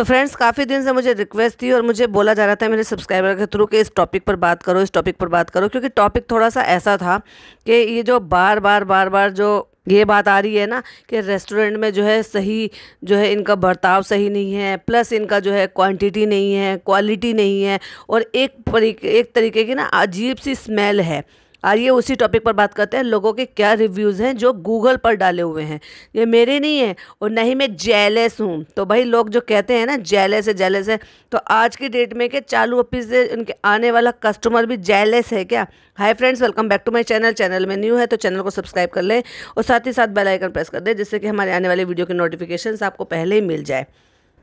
तो फ्रेंड्स काफ़ी दिन से मुझे रिक्वेस्ट थी और मुझे बोला जा रहा था मेरे सब्सक्राइबर के थ्रू कि इस टॉपिक पर बात करो इस टॉपिक पर बात करो क्योंकि टॉपिक थोड़ा सा ऐसा था कि ये जो बार बार बार बार जो ये बात आ रही है ना कि रेस्टोरेंट में जो है सही जो है इनका बर्ताव सही नहीं है प्लस इनका जो है क्वांटिटी नहीं है क्वालिटी नहीं है और एक एक तरीके की ना अजीब सी स्मेल है आइए उसी टॉपिक पर बात करते हैं लोगों के क्या रिव्यूज़ हैं जो गूगल पर डाले हुए हैं ये मेरे नहीं है और नहीं मैं जेलेस हूँ तो भाई लोग जो कहते हैं ना जेलेस है जेलेस है तो आज की डेट में के चालू ऑफिस से उनके आने वाला कस्टमर भी जेलेस है क्या hi friends welcome back to my channel channel में न्यू है तो चैनल को सब्सक्राइब कर लें और साथ ही साथ बेलाइकन प्रेस कर दें जिससे कि हमारे आने वाले वीडियो की नोटिफिकेशन आपको पहले ही मिल जाए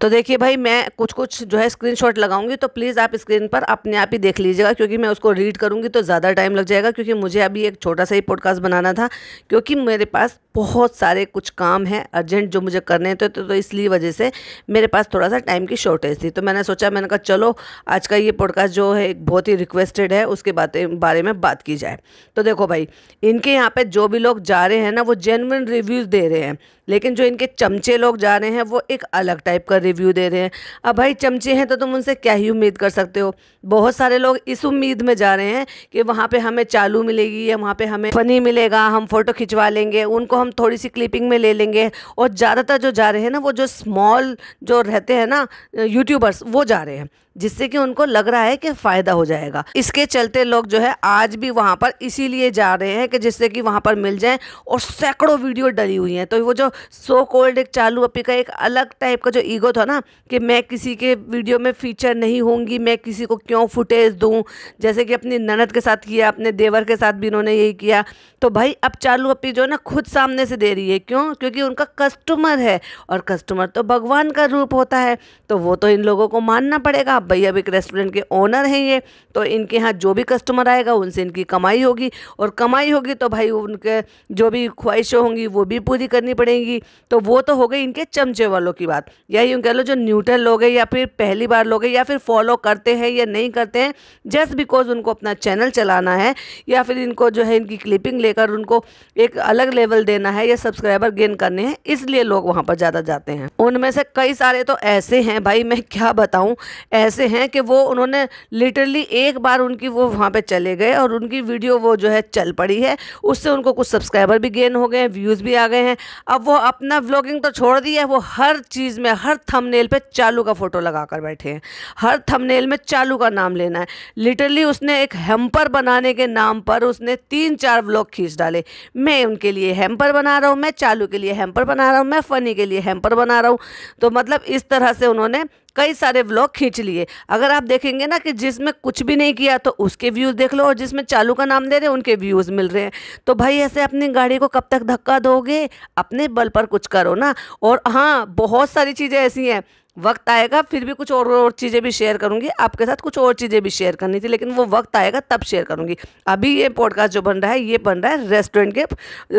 तो देखिए भाई मैं कुछ कुछ जो है स्क्रीनशॉट लगाऊंगी तो प्लीज़ आप स्क्रीन पर अपने आप ही देख लीजिएगा क्योंकि मैं उसको रीड करूंगी तो ज़्यादा टाइम लग जाएगा क्योंकि मुझे अभी एक छोटा सा ही पॉडकास्ट बनाना था क्योंकि मेरे पास बहुत सारे कुछ काम हैं अर्जेंट जो मुझे करने थे तो, तो इसलिए वजह से मेरे पास थोड़ा सा टाइम की शॉर्टेज थी तो मैंने सोचा मैंने कहा चलो आज का ये पॉडकास्ट जो है एक बहुत ही रिक्वेस्टेड है उसके बातें बारे में बात की जाए तो देखो भाई इनके यहाँ पर जो भी लोग जा रहे हैं ना वो जेनविन रिव्यूज़ दे रहे हैं लेकिन जो इनके चमचे लोग जा रहे हैं वो एक अलग टाइप का रिव्यू दे रहे हैं अब भाई चमचे हैं तो तुम उनसे क्या ही उम्मीद कर सकते हो बहुत सारे लोग इस उम्मीद में जा रहे हैं कि वहाँ पे हमें चालू मिलेगी या वहाँ पे हमें फनी मिलेगा हम फ़ोटो खिंचवा लेंगे उनको हम हम थोड़ी सी क्लिपिंग में ले लेंगे और ज़्यादातर जो जा रहे हैं ना वो जो स्मॉल जो रहते हैं ना यूट्यूबर्स वो जा रहे हैं जिससे कि उनको लग रहा है कि फ़ायदा हो जाएगा इसके चलते लोग जो है आज भी वहाँ पर इसीलिए जा रहे हैं कि जिससे कि वहाँ पर मिल जाए और सैकड़ों वीडियो डली हुई हैं तो वो जो सो कोल्ड एक चालू अपी का एक अलग टाइप का जो ईगो था ना कि मैं किसी के वीडियो में फ़ीचर नहीं होंगी मैं किसी को क्यों फुटेज दूँ जैसे कि अपनी ननद के साथ किया अपने देवर के साथ भी इन्होंने यही किया तो भाई अब चालू अपी जो है ना खुद सामने से दे रही है क्यों क्योंकि उनका कस्टमर है और कस्टमर तो भगवान का रूप होता है तो वो तो इन लोगों को मानना पड़ेगा भैया भी एक रेस्टोरेंट के ओनर हैं ये तो इनके यहाँ जो भी कस्टमर आएगा उनसे इनकी कमाई होगी और कमाई होगी तो भाई उनके जो भी ख्वाहिशें होंगी वो भी पूरी करनी पड़ेंगी तो वो तो हो गई इनके चमचे वालों की बात या यूँ कह लो जो न्यूटल लोग हैं या फिर पहली बार लोग हैं या फिर फॉलो करते हैं या नहीं करते हैं जस्ट बिकॉज उनको अपना चैनल चलाना है या फिर इनको जो है इनकी क्लिपिंग लेकर उनको एक अलग लेवल देना है या सब्सक्राइबर गेन करने हैं इसलिए लोग वहाँ पर ज़्यादा जाते हैं उनमें से कई सारे तो ऐसे हैं भाई मैं क्या बताऊँ ऐसे ऐसे हैं कि वो उन्होंने लिटरली एक बार उनकी वो वहाँ पे चले गए और उनकी वीडियो वो जो है चल पड़ी है उससे उनको कुछ सब्सक्राइबर भी गेन हो गए हैं व्यूज़ भी आ गए हैं अब वो अपना व्लॉगिंग तो छोड़ दी है वो हर चीज़ में हर थंबनेल पे चालू का फ़ोटो लगा कर बैठे हैं हर थंबनेल में चालू का नाम लेना है लिटरली उसने एक हेम्पर बनाने के नाम पर उसने तीन चार व्लॉग खींच डाले मैं उनके लिए हेम्पर बना रहा हूँ मैं चालू के लिए हेम्पर बना रहा हूँ मैं फ़नी के लिए हेम्पर बना रहा हूँ तो मतलब इस तरह से उन्होंने कई सारे व्लॉग खींच लिए अगर आप देखेंगे ना कि जिसमें कुछ भी नहीं किया तो उसके व्यूज़ देख लो और जिसमें चालू का नाम दे रहे हैं उनके व्यूज़ मिल रहे हैं तो भाई ऐसे अपनी गाड़ी को कब तक धक्का दोगे अपने बल पर कुछ करो ना और हाँ बहुत सारी चीज़ें ऐसी हैं वक्त आएगा फिर भी कुछ और और चीज़ें भी शेयर करूंगी आपके साथ कुछ और चीज़ें भी शेयर करनी थी लेकिन वो वक्त आएगा तब शेयर करूंगी अभी ये पॉडकास्ट जो बन रहा है ये बन रहा है रेस्टोरेंट के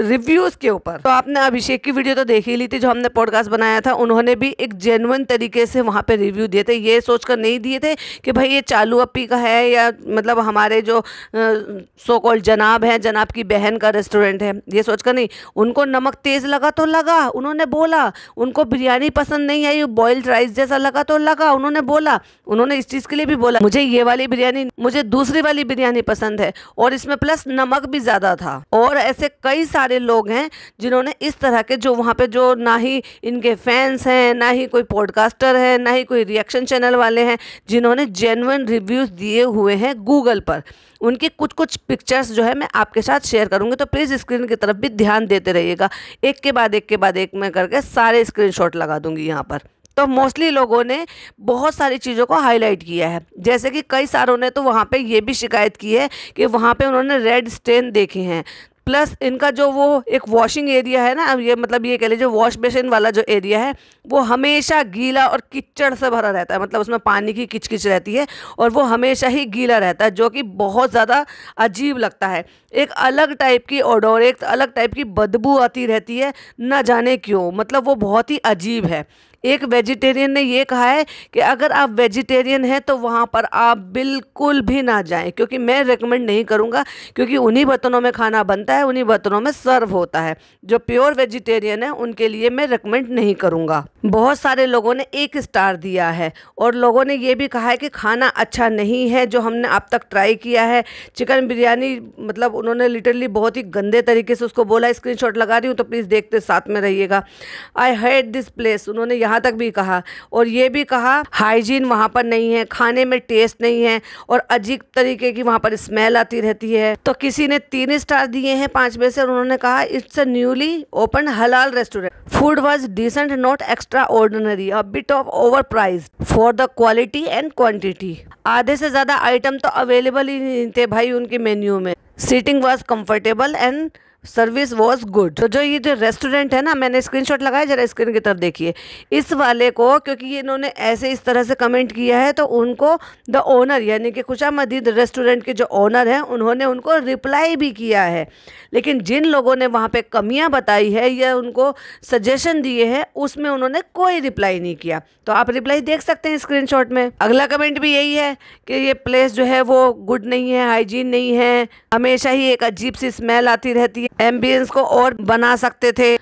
रिव्यूज़ के ऊपर तो आपने अभिषेक की वीडियो तो देख ही ली थी जो हमने पॉडकास्ट बनाया था उन्होंने भी एक जेनुअन तरीके से वहाँ पर रिव्यू दिए थे ये सोचकर नहीं दिए थे कि भाई ये चालू अपी का है या मतलब हमारे जो सो कॉल्ड जनाब हैं जनाब की बहन का रेस्टोरेंट है ये सोचकर नहीं उनको नमक तेज़ लगा तो लगा उन्होंने बोला उनको बिरयानी पसंद नहीं आई बॉयल्ड राइस प्राइस जैसा लगा तो लगा उन्होंने बोला उन्होंने इस चीज़ के लिए भी बोला मुझे ये वाली बिरयानी मुझे दूसरी वाली बिरयानी पसंद है और इसमें प्लस नमक भी ज़्यादा था और ऐसे कई सारे लोग हैं जिन्होंने इस तरह के जो वहाँ पे जो ना ही इनके फैंस हैं ना ही कोई पॉडकास्टर है ना ही कोई रिएक्शन चैनल वाले हैं जिन्होंने जेनुअन रिव्यूज़ दिए हुए हैं गूगल पर उनकी कुछ कुछ पिक्चर्स जो है मैं आपके साथ शेयर करूंगी तो प्लीज़ स्क्रीन की तरफ भी ध्यान देते रहिएगा एक के बाद एक के बाद एक में करके सारे स्क्रीनशॉट लगा दूंगी यहाँ पर तो मोस्टली लोगों ने बहुत सारी चीज़ों को हाईलाइट किया है जैसे कि कई सारों ने तो वहाँ पे ये भी शिकायत की है कि वहाँ पे उन्होंने रेड स्टेन देखे हैं प्लस इनका जो वो एक वॉशिंग एरिया है ना ये मतलब ये कह लीजिए वॉश बेसिन वाला जो एरिया है वो हमेशा गीला और किचड़ से भरा रहता है मतलब उसमें पानी की किचकिच रहती है और वो हमेशा ही गीला रहता है जो कि बहुत ज़्यादा अजीब लगता है एक अलग टाइप की ओडोर एक अलग टाइप की बदबू आती रहती है ना जाने क्यों मतलब वो बहुत ही अजीब है एक वेजिटेरियन ने ये कहा है कि अगर आप वेजिटेरियन हैं तो वहाँ पर आप बिल्कुल भी ना जाएं क्योंकि मैं रिकमेंड नहीं करूँगा क्योंकि उन्हीं बर्तनों में खाना बनता है उन्हीं बर्तनों में सर्व होता है जो प्योर वेजिटेरियन है उनके लिए मैं रिकमेंड नहीं करूँगा बहुत सारे लोगों ने एक स्टार दिया है और लोगों ने ये भी कहा है कि खाना अच्छा नहीं है जो हमने अब तक ट्राई किया है चिकन बिरयानी मतलब उन्होंने लिटरली बहुत ही गंदे तरीके से उसको बोला स्क्रीन लगा रही हूँ तो प्लीज़ देखते साथ में रहिएगा आई हेड दिस प्लेस उन्होंने यहाँ तक भी कहा और ये भी कहा हाइजीन वहाँ पर नहीं है खाने में टेस्ट नहीं है और अजीब तरीके की वहाँ पर स्मेल आती रहती है तो किसी ने तीन स्टार दिए हैं पाँच में से और उन्होंने कहा it's a newly open halal restaurant food was decent not extraordinary a bit of over price for the quality and quantity आधे से ज़्यादा आइटम तो अवेलेबल ही नहीं थे भाई उनके मेन्यू में seating was comfortable and service was good तो जो ये जो रेस्टोरेंट है ना मैंने स्क्रीनशॉट लगाया जरा स्क्रीन की तरफ देखिए इस वाले को क्योंकि ये इन्होंने ऐसे इस तरह से कमेंट किया है तो उनको द ओनर यानी कि मदीद रेस्टोरेंट के जो ओनर हैं उन्होंने उनको रिप्लाई भी किया है लेकिन जिन लोगों ने वहाँ पे कमियाँ बताई है या उनको सजेशन दिए हैं उसमें उन्होंने कोई रिप्लाई नहीं किया तो आप रिप्लाई देख सकते हैं स्क्रीन में अगला कमेंट भी यही है कि ये प्लेस जो है वो गुड नहीं है हाइजीन नहीं है हमेशा ही एक अजीब सी स्मेल आती रहती है एम्बियंस को और बना सकते थे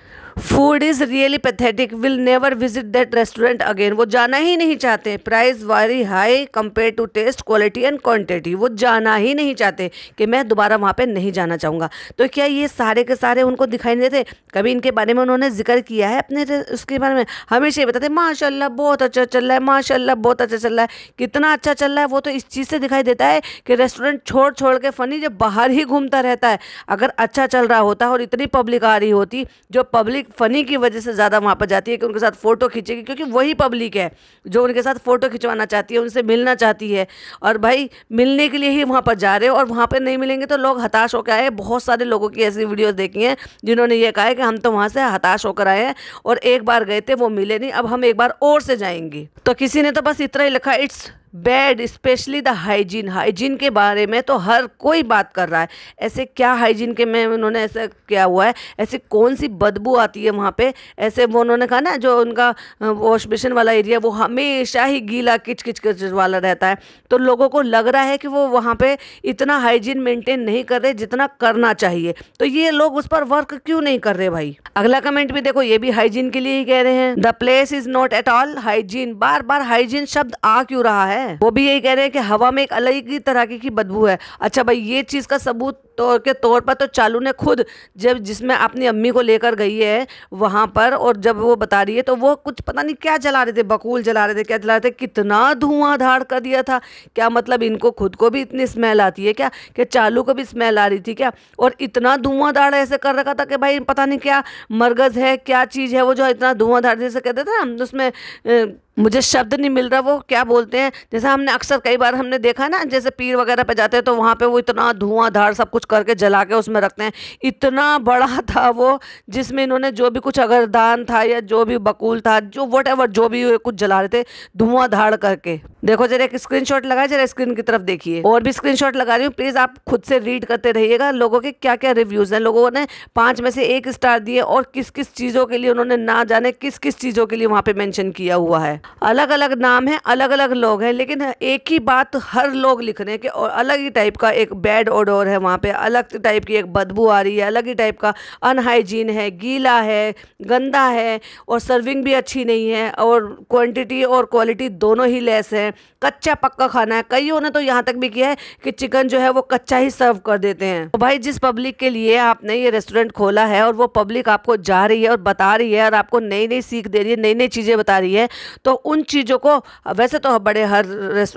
food is really pathetic will never visit that restaurant again वो जाना ही नहीं चाहते price very high compare to taste quality and quantity वो जाना ही नहीं चाहते कि मैं दोबारा वहाँ पे नहीं जाना चाहूँगा तो क्या ये सारे के सारे उनको दिखाई नहीं देते कभी इनके बारे में उन्होंने जिक्र किया है अपने उसके बारे में हमेशा ये बताते माशाला बहुत अच्छा चल रहा है माशाला बहुत अच्छा चल रहा है कितना अच्छा चल रहा है वो तो इस चीज़ से दिखाई देता है कि रेस्टोरेंट छोड़ छोड़ के फ़नी जब बाहर ही घूमता रहता है अगर अच्छा चल रहा होता और इतनी पब्लिक आ रही होती जो पब्लिक फ़नी की वजह से ज़्यादा वहाँ पर जाती है कि उनके साथ फ़ोटो खींचेगी क्योंकि वही पब्लिक है जो उनके साथ फ़ोटो खिंचवाना चाहती है उनसे मिलना चाहती है और भाई मिलने के लिए ही वहाँ पर जा रहे हो और वहाँ पर नहीं मिलेंगे तो लोग हताश होकर आए बहुत सारे लोगों की ऐसी वीडियोज़ देखी हैं जिन्होंने ये कहा है कि हम तो वहाँ से हताश होकर आए हैं और एक बार गए थे वो मिले नहीं अब हम एक बार और से जाएंगे तो किसी ने तो बस इतना ही लिखा it's bad specially the hygiene hygiene के बारे में तो हर कोई बात कर रहा है ऐसे क्या हाइजीन के में उन्होंने ऐसा क्या हुआ है ऐसी कौन सी बदबू आती है वहाँ पे ऐसे वो उन्होंने कहा ना जो उनका वॉश बेसिन वाला एरिया वो हमेशा ही गीला किच किच किच वाला रहता है तो लोगों को लग रहा है कि वो वहाँ पर इतना हाइजीन मेंटेन नहीं कर रहे जितना करना चाहिए तो ये लोग उस पर वर्क क्यों नहीं कर रहे भाई अगला कमेंट भी देखो ये भी हाइजीन के लिए ही कह रहे हैं the place is not at all hygiene बार बार हाइजीन शब्द आ क्यों रहा है है वो भी यही कह रहे हैं कि हवा में एक अलग ही तरह की बदबू है अच्छा भाई ये चीज़ का सबूत तौर के तौर पर तो चालू ने खुद जब जिसमें अपनी अम्मी को लेकर गई है वहाँ पर और जब वो बता रही है तो वो कुछ पता नहीं क्या जला रहे थे बकूल जला रहे थे क्या जला रहे थे कितना धुआं धाड़ कर दिया था क्या मतलब इनको खुद को भी इतनी स्मेल आती है क्या कि चालू को भी स्मेल आ रही थी क्या और इतना धुआं धाड़ ऐसे कर रखा था कि भाई पता नहीं क्या मरगज़ है क्या चीज़ है वो जो इतना धुआं धाड़ जैसे कहते थे ना उसमें मुझे शब्द नहीं मिल रहा वो क्या बोलते हैं जैसे हमने अक्सर कई बार हमने देखा ना जैसे पीर वगैरह पे जाते हैं तो वहाँ पे वो इतना धुआं धार सब कुछ करके जला के उसमें रखते हैं इतना बड़ा था वो जिसमें इन्होंने जो भी कुछ अगर दान था या जो भी बकूल था जो वट जो भी कुछ जला रहे थे धुआं धाड़ करके देखो जरा एक स्क्रीनशॉट लगाए जरा स्क्रीन की तरफ देखिए और भी स्क्रीनशॉट लगा रही हूँ प्लीज़ आप खुद से रीड करते रहिएगा लोगों के क्या क्या रिव्यूज़ हैं लोगों ने पाँच में से एक स्टार दिए और किस किस चीज़ों के लिए उन्होंने ना जाने किस किस चीज़ों के लिए वहाँ पे मेंशन किया हुआ है अलग अलग नाम है अलग अलग लोग हैं लेकिन एक ही बात हर लोग लिख रहे हैं कि और अलग ही टाइप का एक बैड ओडोर है वहाँ पे अलग टाइप की एक बदबू आ रही है अलग ही टाइप का अनहाइजीन है गीला है गंदा है और सर्विंग भी अच्छी नहीं है और क्वांटिटी और क्वालिटी दोनों ही लेस है कच्चा पक्का खाना है कईयों ने तो यहाँ तक भी किया है कि चिकन जो है वो कच्चा ही सर्व कर देते हैं तो भाई जिस पब्लिक के लिए आपने ये रेस्टोरेंट खोला है और वो पब्लिक आपको जा रही है और बता रही है और आपको नई नई सीख दे रही है नई नई चीज़ें बता रही है तो उन चीज़ों को वैसे तो बड़े हर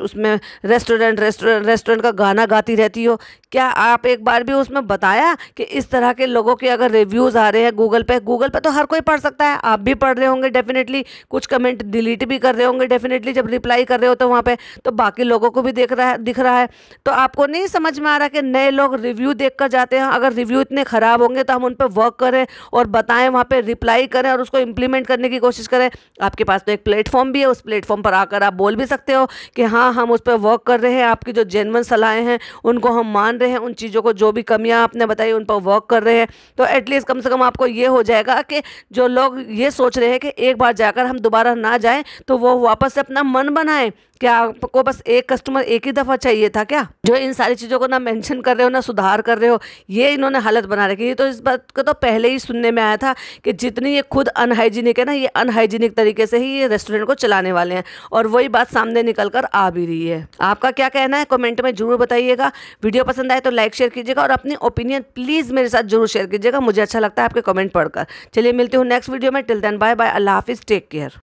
उसमें रेस्टोरेंट रेस्टोरेंट रेस्टोरेंट का गाना गाती रहती हो क्या आप एक बार भी उसमें बताया कि इस तरह के लोगों के अगर रिव्यूज़ आ रहे हैं गूगल पे गूगल पे तो हर कोई पढ़ सकता है आप भी पढ़ रहे होंगे डेफिनेटली कुछ कमेंट डिलीट भी कर रहे होंगे डेफिनेटली जब रिप्लाई कर रहे होते तो वहाँ पर तो बाकी लोगों को भी देख रहा है दिख रहा है तो आपको नहीं समझ में आ रहा कि नए लोग रिव्यू देख जाते हैं अगर रिव्यू इतने ख़राब होंगे तो हम उन पर वर्क करें और बताएं वहाँ पर रिप्लाई करें और उसको इम्प्लीमेंट करने की कोशिश करें आपके पास तो एक प्लेटफॉर्म भी है उस प्लेटफॉर्म पर आकर आप बोल भी सकते हो कि हाँ हम उस पर वर्क कर रहे हैं आपकी जो जेनवन सलाहें हैं उनको हम मान रहे हैं उन चीज़ों को जो भी कमियाँ आपने बताई उन पर वर्क कर रहे हैं तो एटलीस्ट कम से कम आपको ये हो जाएगा कि जो लोग ये सोच रहे हैं कि एक बार जाकर हम दोबारा ना जाएँ तो वो वापस से अपना मन बनाएं क्या आपको बस एक कस्टमर एक ही दफ़ा चाहिए था क्या जो इन सारी चीज़ों को ना मेंशन कर रहे हो ना सुधार कर रहे हो ये इन्होंने हालत बना रखी है तो इस बात को तो पहले ही सुनने में आया था कि जितनी ये खुद अनहाइजीनिक है ना ये अनहाइजीनिक तरीके से ही ये रेस्टोरेंट को चलाने वाले हैं और वही बात सामने निकल कर आ भी रही है आपका क्या कहना है कॉमेंट में जरूर बताइएगा वीडियो पसंद आए तो लाइक शेयर कीजिएगा और अपनी ओपिनियन प्लीज़ मेरे साथ जरूर शेयर कीजिएगा मुझे अच्छा लगता है आपके कॉमेंट पढ़कर चलिए मिलती हूँ नेक्स्ट वीडियो में टिल देन बाय बाय अल्लाह हाफिज़ टेक केयर